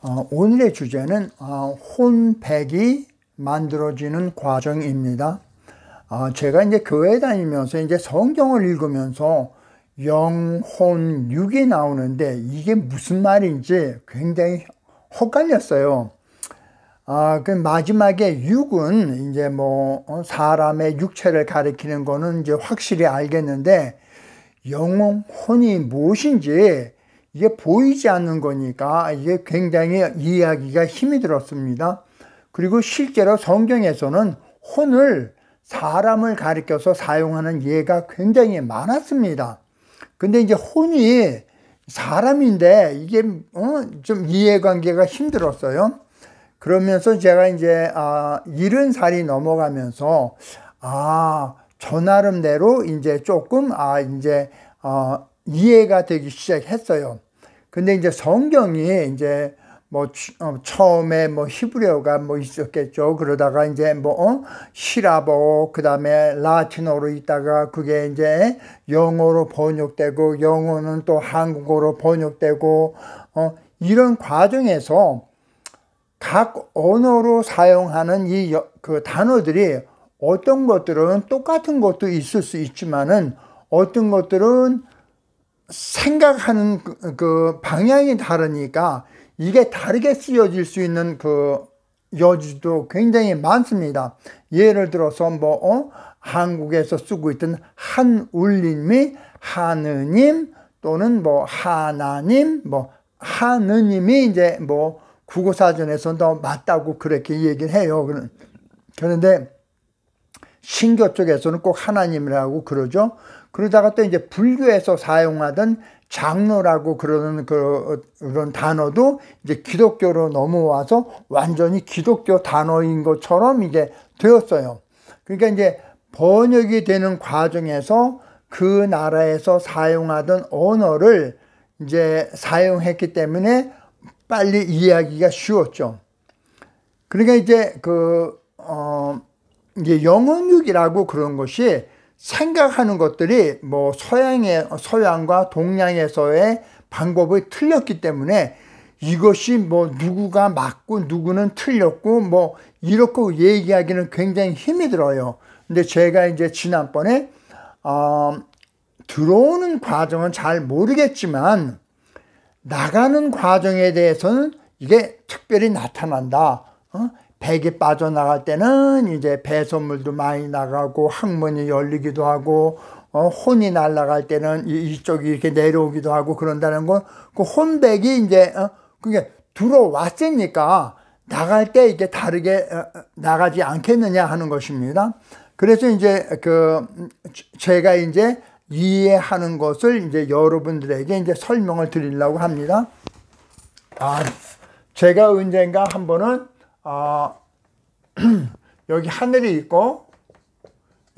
어, 오늘의 주제는 어, 혼백이 만들어지는 과정입니다. 어, 제가 이제 교회 다니면서 이제 성경을 읽으면서 영혼 육이 나오는데 이게 무슨 말인지 굉장히 헛갈렸어요. 아, 그 마지막에 육은 이제 뭐 어, 사람의 육체를 가리키는 거는 이제 확실히 알겠는데 영혼이 무엇인지 이게 보이지 않는 거니까 이게 굉장히 이해하기가 힘이 들었습니다. 그리고 실제로 성경에서는 혼을 사람을 가리켜서 사용하는 예가 굉장히 많았습니다. 근데 이제 혼이 사람인데 이게 어? 좀 이해관계가 힘들었어요. 그러면서 제가 이제 아, 70살이 넘어가면서 아, 저 나름대로 이제 조금 아, 이제 어, 이해가 되기 시작했어요. 근데 이제 성경이 이제 뭐 어, 처음에 뭐 히브리어가 뭐 있었겠죠. 그러다가 이제 뭐 어? 시라보 그다음에 라틴어로 있다가 그게 이제 영어로 번역되고 영어는 또 한국어로 번역되고 어 이런 과정에서 각 언어로 사용하는 이 그 단어들이 어떤 것들은 똑같은 것도 있을 수 있지만은 어떤 것들은 생각하는 그, 그 방향이 다르니까 이게 다르게 쓰여질 수 있는 그 여지도 굉장히 많습니다. 예를 들어서 뭐 어? 한국에서 쓰고 있던 한울림이 하느님 또는 뭐 하나님 뭐 하느님이 이제 뭐 국어사전에서 더 맞다고 그렇게 얘기를 해요. 그런데 신교 쪽에서는 꼭 하나님이라고 그러죠. 그러다가 또 이제 불교에서 사용하던 장로라고 그러는 그, 런 단어도 이제 기독교로 넘어와서 완전히 기독교 단어인 것처럼 이제 되었어요. 그러니까 이제 번역이 되는 과정에서 그 나라에서 사용하던 언어를 이제 사용했기 때문에 빨리 이해하기가 쉬웠죠. 그러니까 이제 그, 어, 이제 영어육이라고 그런 것이 생각하는 것들이 뭐 서양의 서양과 동양에서의 방법이 틀렸기 때문에 이것이 뭐 누구가 맞고 누구는 틀렸고 뭐 이렇게 얘기하기는 굉장히 힘이 들어요. 근데 제가 이제 지난번에 어, 들어오는 과정은 잘 모르겠지만 나가는 과정에 대해서는 이게 특별히 나타난다. 어? 백이 빠져나갈 때는 이제 배선물도 많이 나가고 항문이 열리기도 하고 어, 혼이 날아갈 때는 이쪽이 이렇게 내려오기도 하고 그런다는 건 그 혼백이 이제 어, 그게 들어왔으니까 나갈 때 이게 다르게 어, 어 나가지 않겠느냐 하는 것입니다. 그래서 이제 그 음, 제가 이제 이해하는 것을 이제 여러분들에게 이제 설명을 드리려고 합니다. 아, 제가 언젠가 한 번은 어, 여기 하늘이 있고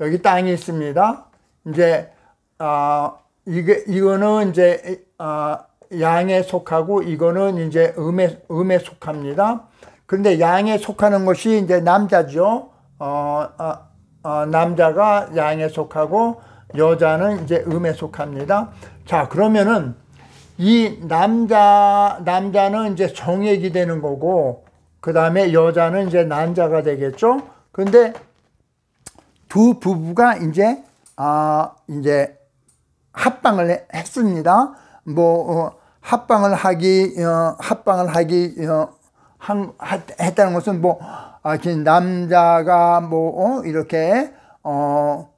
여기 땅이 있습니다. 이제 어, 이게 이거는 이제 어, 양에 속하고 이거는 이제 음에 음에 속합니다. 그런데 양에 속하는 것이 이제 남자죠. 어, 어, 어, 남자가 양에 속하고 여자는 이제 음에 속합니다. 자 그러면은 이 남자 남자는 이제 정액이 되는 거고 그 다음에 여자는 이제 난자가 되겠죠. 근데 두 부부가 이제 아 이제 합방을 했습니다. 뭐 어, 합방을 하기 어, 합방을 하기 어, 한, 했다는 것은 뭐 아, 남자가 뭐 어, 이렇게 어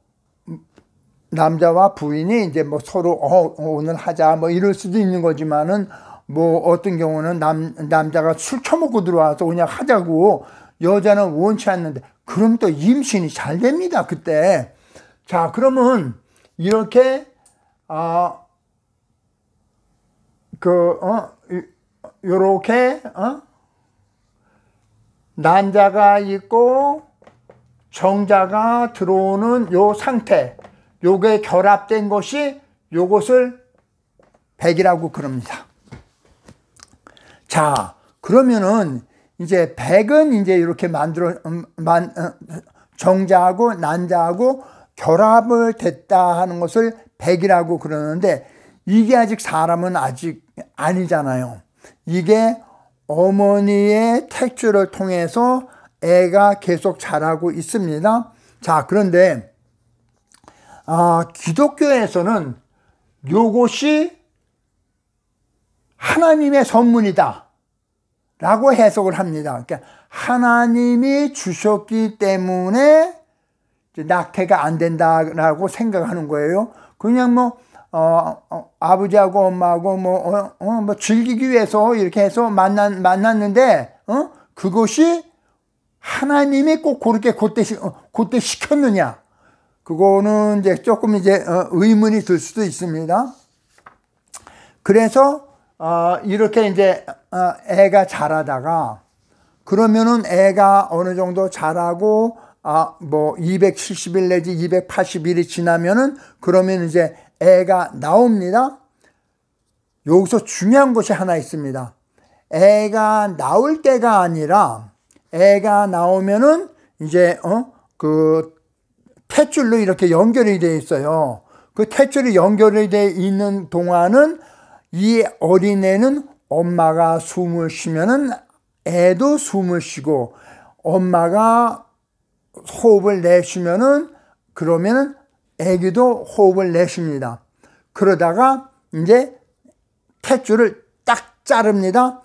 남자와 부인이 이제 뭐 서로 어, 어 오늘 하자 뭐 이럴 수도 있는 거지만은 뭐 어떤 경우는 남, 남자가 술 처먹고 들어와서 그냥 하자고 여자는 원치 않는데 그럼 또 임신이 잘 됩니다 그때 자 그러면 이렇게 아 그 어 요렇게 어 난자가 있고 정자가 들어오는 요 상태 요게 결합된 것이 요것을 백이라고 그럽니다 자, 그러면은 이제 백은 이제 이렇게 만들어 음, 만, 음, 정자하고 난자하고 결합을 됐다 하는 것을 백이라고 그러는데 이게 아직 사람은 아직 아니잖아요. 이게 어머니의 택주를 통해서 애가 계속 자라고 있습니다. 자, 그런데 아, 기독교에서는 요것이 하나님의 선물이다. 라고 해석을 합니다. 그러니까 하나님이 주셨기 때문에 낙태가 안 된다라고 생각하는 거예요. 그냥 뭐, 어, 어, 아버지하고 엄마하고 뭐, 어, 어 뭐 즐기기 위해서 이렇게 해서 만난, 만났는데, 어? 그것이 하나님이 꼭 그렇게 그때, 그때 어, 시켰느냐. 그거는 이제 조금 이제 어, 의문이 들 수도 있습니다. 그래서, 이렇게 이제 어, 애가 자라다가 그러면은 애가 어느 정도 자라고 아뭐 270일 내지 280일이 지나면은 그러면 이제 애가 나옵니다. 여기서 중요한 것이 하나 있습니다. 애가 나올 때가 아니라 애가 나오면은 이제 어그 탯줄로 이렇게 연결이 되어 있어요. 그 탯줄이 연결이 되어 있는 동안은 이 어린애는 엄마가 숨을 쉬면은 애도 숨을 쉬고 엄마가 호흡을 내쉬면은 그러면은 애기도 호흡을 내쉽니다. 그러다가 이제 탯줄을 딱 자릅니다.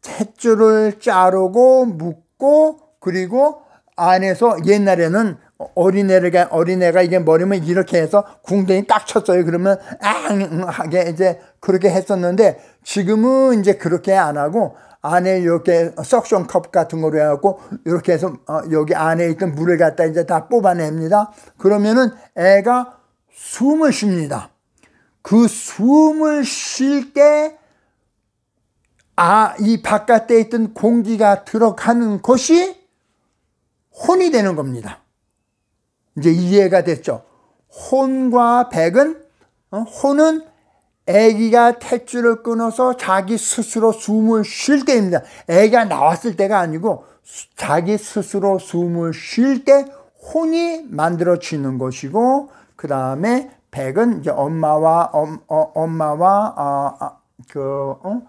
탯줄을 자르고 묶고 그리고 안에서 옛날에는 어린애가 어린애가 이게 머리면 이렇게 해서 궁뎅이 딱 쳤어요. 그러면 앙 하게 이제 그렇게 했었는데 지금은 이제 그렇게 안 하고 안에 이렇게 석션 컵 같은 거로 해갖고 이렇게 해서 어, 여기 안에 있던 물을 갖다 이제 다 뽑아냅니다. 그러면은 애가 숨을 쉽니다. 그 숨을 쉴 때 아 이 바깥에 있던 공기가 들어가는 것이 혼이 되는 겁니다. 이제 이해가 됐죠. 혼과 백은 어? 혼은 아기가 탯줄을 끊어서 자기 스스로 숨을 쉴 때입니다. 아기가 나왔을 때가 아니고 자기 스스로 숨을 쉴 때 혼이 만들어지는 것이고 그 다음에 백은 이제 엄마와 엄, 어, 엄마와 아, 아, 그 어?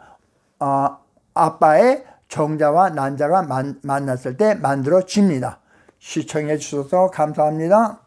아, 아빠의 정자와 난자가 만, 만났을 때 만들어집니다. 시청해 주셔서 감사합니다.